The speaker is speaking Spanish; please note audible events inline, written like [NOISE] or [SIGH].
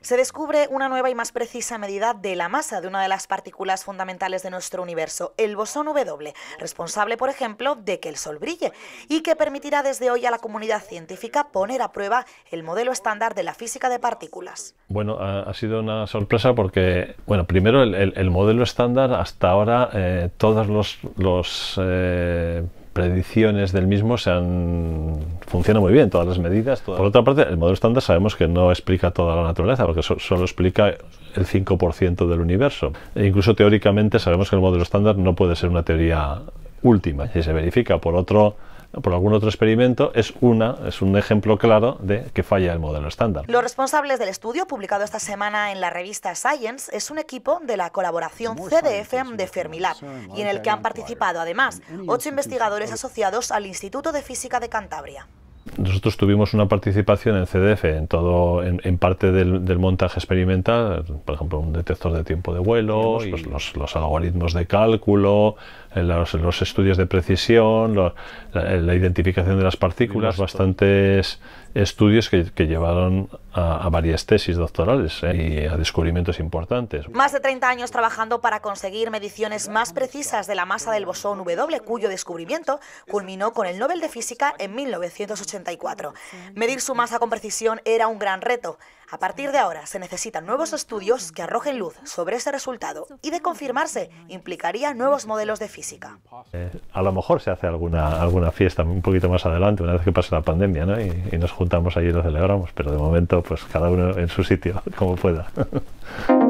se descubre una nueva y más precisa medida de la masa de una de las partículas fundamentales de nuestro universo, el bosón W, responsable, por ejemplo, de que el Sol brille, y que permitirá desde hoy a la comunidad científica poner a prueba el modelo estándar de la física de partículas. Bueno, ha sido una sorpresa porque, bueno, primero el, modelo estándar hasta ahora eh, todas las eh, predicciones del mismo se han funciona muy bien, todas las medidas. Por otra parte, el modelo estándar sabemos que no explica toda la naturaleza, porque solo explica el 5% del universo. E incluso teóricamente sabemos que el modelo estándar no puede ser una teoría última, si se verifica por otro por algún otro experimento es una es un ejemplo claro de que falla el modelo estándar. Los responsables del estudio publicado esta semana en la revista Science es un equipo de la colaboración CDFM de Fermilab y en el que han participado además ocho investigadores asociados al Instituto de Física de Cantabria nosotros tuvimos una participación en CDF en todo, en, parte del, montaje experimental, por ejemplo, un detector de tiempo de vuelo, pues, pues, los, algoritmos de cálculo, eh, los, los estudios de precisión, la, la, identificación de las partículas, bastantes estudios que, llevaron a, varias tesis doctorales ¿eh? y a descubrimientos importantes. Más de 30 años trabajando para conseguir mediciones más precisas de la masa del bosón W, cuyo descubrimiento culminó con el Nobel de Física en 1984. Medir su masa con precisión era un gran reto. A partir de ahora se necesitan nuevos estudios que arrojen luz sobre ese resultado y de confirmarse implicaría nuevos modelos de física. Eh, a lo mejor se hace alguna, alguna fiesta un poquito más adelante, una vez que pase la pandemia, y, nos juntamos allí y lo celebramos, pero de momento pues cada uno en su sitio, [LAUGHS] como pueda. [LAUGHS]